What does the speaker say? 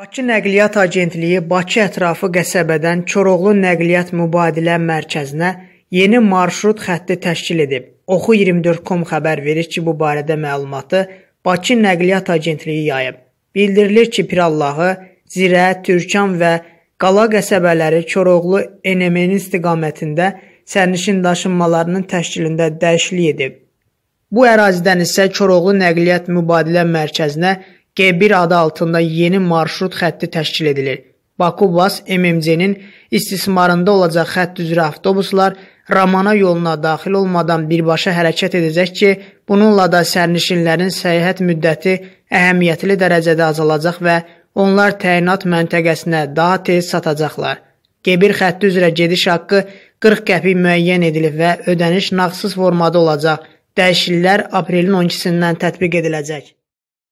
Bakı Nəqliyyat Agentliyi Bakı ətrafı qəsəbədən Koroğlu Nəqliyyat Mübadilə Mərkəzinə yeni marşrut xətti təşkil edib. Oxu24.com xəbər verir ki, bu barədə məlumatı Bakı Nəqliyyat Agentliyi yayıb. Bildirilir ki, Pirallağı, Zirə, Türkan və qala qəsəbələri Koroğlu NMN istiqamətində sərnişin daşınmalarının təşkilində dəyişiklik edib. Bu ərazidən isə Koroğlu Nəqliyyat Mübadilə Mərkəzinə G1 adı altında yeni marşrut xətti təşkil edilir. Baku-Vas MMC-nin istismarında olacaq xətt üzrə avtobuslar Ramana yoluna daxil olmadan birbaşa hərəkət edəcək ki, bununla da sərnişinlərin səyahət müddəti əhəmiyyətli dərəcədə azalacaq və onlar təyinat məntəqəsinə daha tez satacaqlar. G1 xətti üzrə gediş haqqı 40 qəpik müəyyən edilib və ödəniş nağdsız formada olacaq. Dəyişikliklər aprelin 12-sindən tətbiq ediləcək.